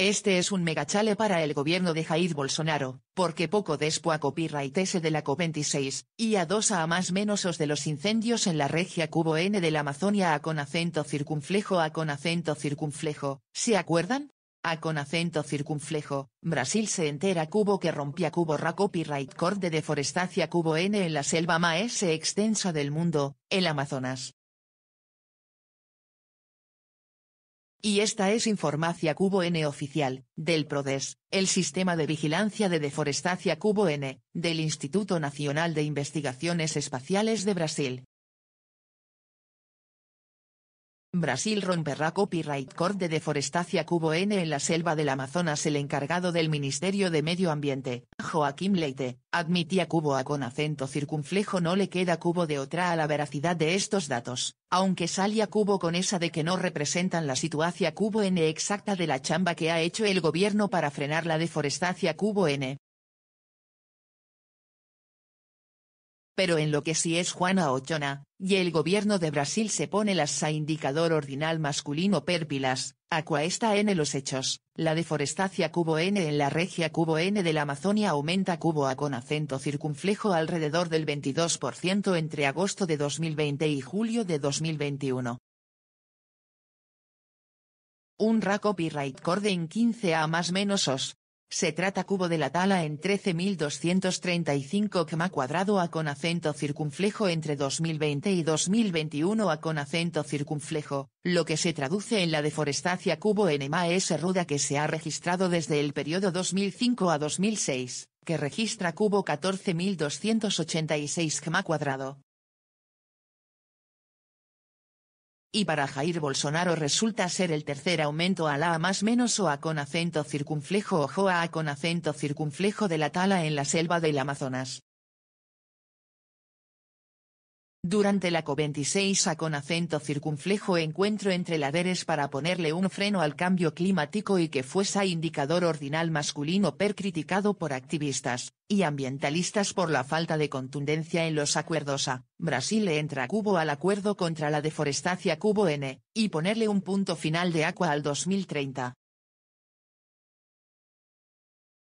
Este es un megachale para el gobierno de Jair Bolsonaro, porque poco después S de la COP26, y a dos a más menos os de los incendios en la regia cubo N de la Amazonia a con acento circunflejo a con acento circunflejo, ¿se acuerdan? A con acento circunflejo, Brasil se entera cubo que rompía cubo ra copyright cord de deforestacia cubo N en la selva más extensa del mundo, el Amazonas. Y esta es Informacia Cubo N oficial, del PRODES, el Sistema de Vigilancia de deforestación Cubo N, del Instituto Nacional de Investigaciones Espaciales de Brasil. Brasil romperá copyright court de deforestacia cubo N en la selva del Amazonas El encargado del Ministerio de Medio Ambiente, Joaquim Leite, admitía cubo A con acento circunflejo no le queda cubo de otra a la veracidad de estos datos, aunque salía cubo con esa de que no representan la situación cubo N exacta de la chamba que ha hecho el gobierno para frenar la deforestación cubo N. pero en lo que sí es Juana Ochona, y el gobierno de Brasil se pone las SA indicador ordinal masculino pérpilas aqua está n los hechos, la deforestación cubo n en la regia cubo n de la Amazonia aumenta cubo a con acento circunflejo alrededor del 22% entre agosto de 2020 y julio de 2021. Un ra copyright corde en 15 a más menos os. Se trata cubo de la tala en 13.235 km cuadrado a con acento circunflejo entre 2020 y 2021 a con acento circunflejo, lo que se traduce en la deforestación cubo en MAS ruda que se ha registrado desde el periodo 2005 a 2006, que registra cubo 14.286 km cuadrado, Y para Jair Bolsonaro resulta ser el tercer aumento a la A más menos o a con acento circunflejo o JOA con acento circunflejo de la tala en la selva del Amazonas. Durante la COP26 a con acento circunflejo encuentro entre laderes para ponerle un freno al cambio climático y que fuese indicador ordinal masculino per criticado por activistas, y ambientalistas por la falta de contundencia en los acuerdos a, Brasil le entra cubo al acuerdo contra la deforestación cubo N, y ponerle un punto final de agua al 2030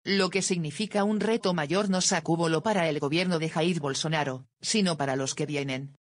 lo que significa un reto mayor no sacúbolo para el gobierno de Jair Bolsonaro, sino para los que vienen.